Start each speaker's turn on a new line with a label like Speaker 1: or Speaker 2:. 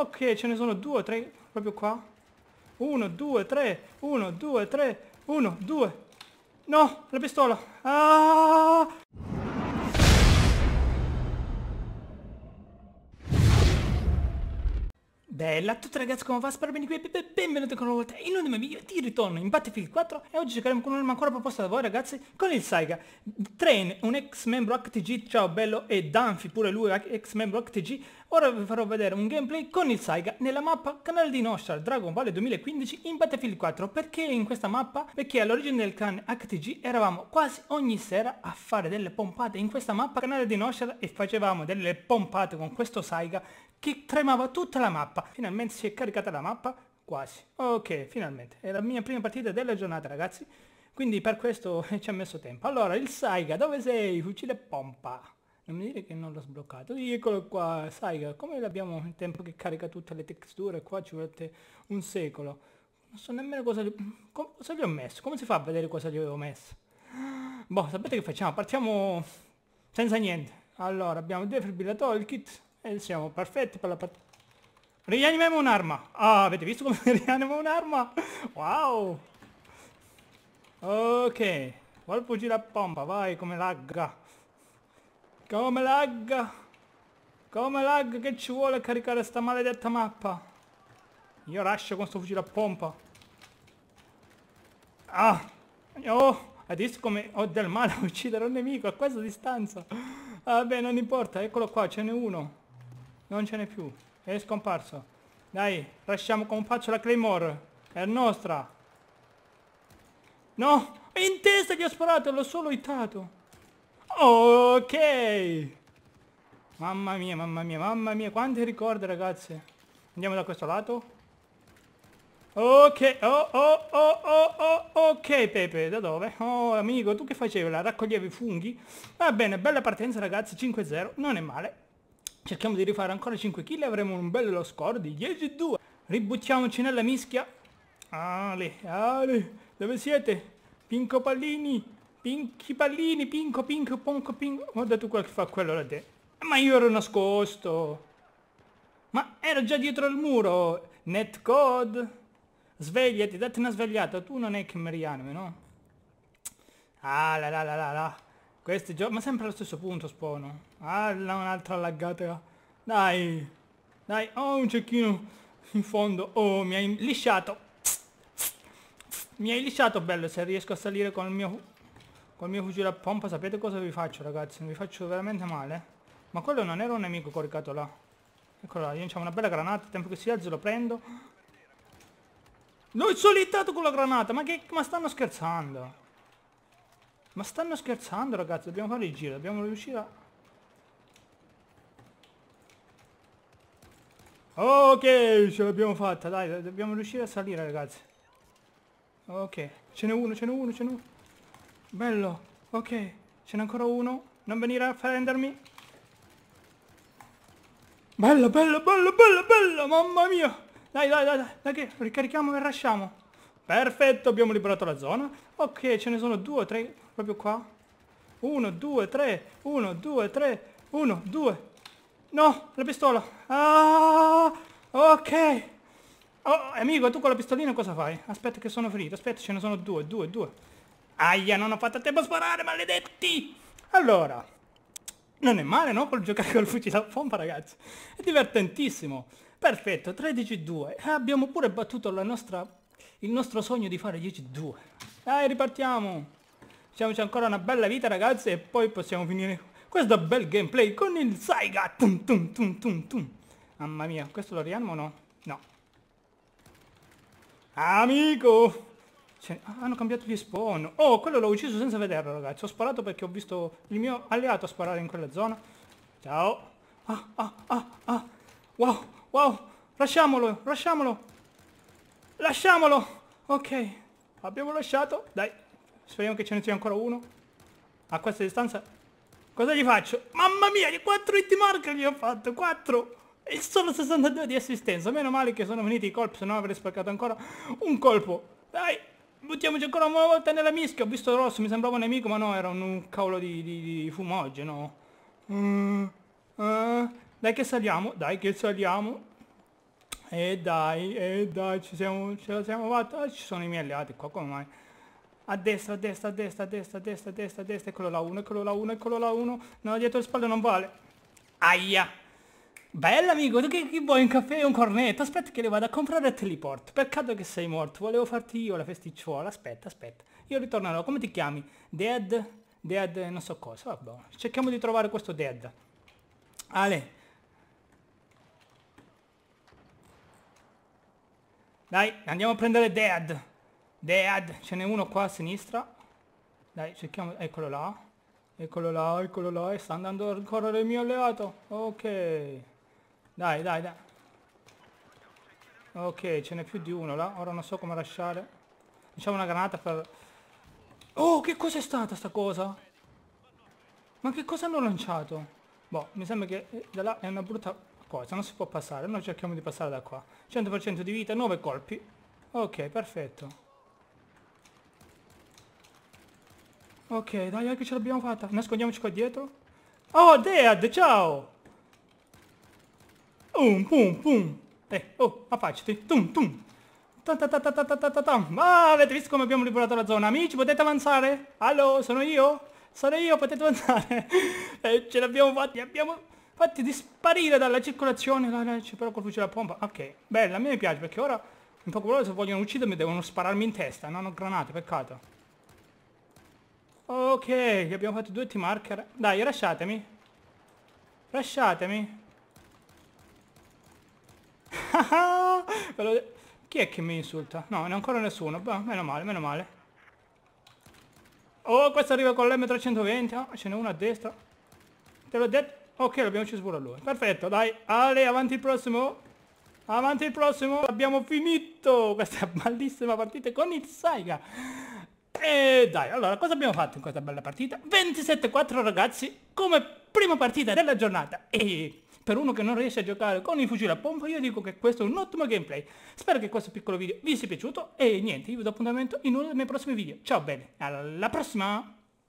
Speaker 1: Ok, ce ne sono due, tre, proprio qua. Uno, due, tre, uno, due, tre, uno, due. No, la pistola. Ah! Bella a tutti ragazzi come va? Spero bene qui e benvenuti ancora una volta in un nuovo video di ritorno in Battlefield 4 e oggi giocheremo con un'arma ancora proposta da voi ragazzi con il Saiga Train, un ex membro HTG, ciao bello, e Danfi pure lui ex membro HTG Ora vi farò vedere un gameplay con il Saiga nella mappa canale di Nostar Dragon Ball 2015 in Battlefield 4 perché in questa mappa? Perché all'origine del clan HTG eravamo quasi ogni sera a fare delle pompate in questa mappa canale di Nostar e facevamo delle pompate con questo Saiga che tremava tutta la mappa. Finalmente si è caricata la mappa quasi. Ok, finalmente. È la mia prima partita della giornata ragazzi. Quindi per questo ci ha messo tempo. Allora, il Saiga, dove sei? Fucile pompa non mi dire che non l'ho sbloccato eccolo qua sai come l'abbiamo il tempo che carica tutte le texture qua ci volete un secolo non so nemmeno cosa gli, cosa gli ho messo come si fa a vedere cosa gli avevo messo boh sapete che facciamo partiamo senza niente allora abbiamo il defibrillatore il kit e siamo perfetti per la partita Rianimiamo un'arma! Ah, avete visto come rianima un'arma? Wow! Ok, colpoci la pompa, vai come lagga! Come lag! Come lag che ci vuole caricare sta maledetta mappa? Io lascio con sto fucile a pompa. Ah! Oh! Adesso come ho oh, del male a uccidere un nemico a questa distanza. Vabbè, ah, non importa, eccolo qua, ce n'è uno. Non ce n'è più. È scomparso. Dai, lasciamo con un la Claymore. È nostra. No! In testa gli ho sparato, l'ho solo itato. Ok! Mamma mia, mamma mia, mamma mia, quanti ricordi ragazzi! Andiamo da questo lato. Ok, oh, oh, oh, oh, oh, ok Pepe, da dove? Oh amico, tu che facevi là? Raccoglievi funghi? Va bene, bella partenza ragazzi, 5-0, non è male. Cerchiamo di rifare ancora 5 kill e avremo un bello score di 10-2. Ributtiamoci nella mischia. Ale, Ale, dove siete? Pinco Pallini, Pinchi pallini, pinco, pinco, ponco, pinco. Guarda tu quel che fa quello da te. Ma io ero nascosto. Ma ero già dietro al muro. Netcode. Svegliati, date una svegliata. Tu non è che mi rianime, no? Ah, la la la la la. Questi giochi... Ma sempre allo stesso punto spono. Ah, là un'altra laggata. Dai. Dai. Oh, un cecchino in fondo. Oh, mi hai lisciato. Mi hai lisciato, bello. Se riesco a salire con il mio Col mio fucile a pompa sapete cosa vi faccio ragazzi? Vi faccio veramente male. Ma quello non era un nemico coricato là. Eccolo là, io c'ho una bella granata, tempo che si alzo lo prendo. L'ho solitato con la granata, ma che... ma stanno scherzando. Ma stanno scherzando ragazzi, dobbiamo fare il giro, dobbiamo riuscire a... Ok, ce l'abbiamo fatta, dai, dobbiamo riuscire a salire ragazzi. Ok, ce n'è uno, ce n'è uno, ce n'è uno. Bello. Ok. Ce n'è ancora uno. Non venire a prendermi. Bello, bello, bello, bello, bello. Mamma mia. Dai, dai, dai. Dai che ricarichiamo e rasciamo. Perfetto. Abbiamo liberato la zona. Ok. Ce ne sono due, tre. Proprio qua. Uno, due, tre. Uno, due, tre. Uno, due. No. La pistola. Ah. Ok. Oh, amico, tu con la pistolina cosa fai? Aspetta che sono ferito. Aspetta, ce ne sono due, due, due. Aia, non ho fatto tempo a sparare, maledetti! Allora, non è male, no? Col giocare col fucile a pompa, ragazzi. È divertentissimo. Perfetto, 13-2. Abbiamo pure battuto la nostra, il nostro sogno di fare 10-2. Dai, ripartiamo. Facciamoci ancora una bella vita, ragazzi, e poi possiamo finire questo bel gameplay con il Saiga. Tum, tum, tum, tum, tum. Mamma mia, questo lo rianimo o no? No. Amico! Se... Ah, hanno cambiato gli spawn. Oh, quello l'ho ucciso senza vederlo, ragazzi. Ho sparato perché ho visto il mio alleato sparare in quella zona. Ciao. Ah, ah, ah, ah. Wow, wow. Lasciamolo, lasciamolo. Lasciamolo. Ok. Abbiamo lasciato. Dai. Speriamo che ce ne sia ancora uno. A questa distanza. Cosa gli faccio? Mamma mia, di 4 hit mark gli ho fatto. 4. E solo 62 di assistenza. Meno male che sono finiti i colpi, se no avrei spaccato ancora un colpo. Dai. Buttiamoci ancora una volta nella mischia. Ho visto rosso, mi sembrava un nemico, ma no, era un, un cavolo di, di, di fumogeno. Mm, uh, eh, eh, dai che saliamo, dai che saliamo. E dai, e dai, ci siamo, ce la siamo fatta. Ah, ci sono i miei alleati qua, come mai? A destra, a destra, a destra, a destra, a destra, a destra, a destra. Eccolo là uno, eccolo là uno, eccolo là uno. No, dietro le spalle non vale. Aia. Bella amico, tu che, che vuoi un caffè e un cornetto? Aspetta che le vado a comprare e te li porto. Peccato che sei morto, volevo farti io la festicciola. Aspetta, aspetta. Io ritornerò, come ti chiami? Dead? Dead non so cosa, vabbè. Cerchiamo di trovare questo Dead. Ale. Dai, andiamo a prendere Dead. Dead, ce n'è uno qua a sinistra. Dai, cerchiamo, eccolo là. Eccolo là, eccolo là, e sta andando a correre il mio alleato. Ok. Dai, dai, dai. Ok, ce n'è più di uno là. Ora non so come lasciare. Diciamo una granata per... Oh, che cos'è stata sta cosa? Ma che cosa hanno lanciato? Boh, mi sembra che eh, da là è una brutta cosa. Non si può passare. Noi cerchiamo di passare da qua. 100% di vita, 9 colpi. Ok, perfetto. Ok, dai, dai che ce l'abbiamo fatta. Nascondiamoci qua dietro. Oh, Dead, ciao! Um, pum, pum. E, eh, oh, affacciati. Tum, tum. Ta ta ta ta ta ta ta ta ah, avete visto come abbiamo liberato la zona? Amici, potete avanzare? Allo, sono io? Sono io, potete avanzare? E eh, ce l'abbiamo fatti, abbiamo fatti disparire dalla circolazione. La, la, però col fucile a pompa. Ok, bella, a me piace perché ora un po' quello se vogliono uccidermi devono spararmi in testa. Non ho granate, peccato. Ok, abbiamo fatto due team marker. Dai, lasciatemi. Lasciatemi. Chi è che mi insulta? No, non ancora nessuno. Bah, meno male, meno male. Oh, questo arriva con l'M320. Ah, ce n'è uno a destra. Te l'ho detto. Ok, l'abbiamo ucciso pure a lui. Perfetto, dai. Ale, avanti il prossimo. Avanti il prossimo. Abbiamo finito questa bellissima partita con il Saiga. E dai, allora, cosa abbiamo fatto in questa bella partita? 27-4 ragazzi, come prima partita della giornata. E per uno che non riesce a giocare con il fucile a pompa io dico che questo è un ottimo gameplay. Spero che questo piccolo video vi sia piaciuto e niente, io vi do appuntamento in uno dei miei prossimi video. Ciao bene, alla prossima!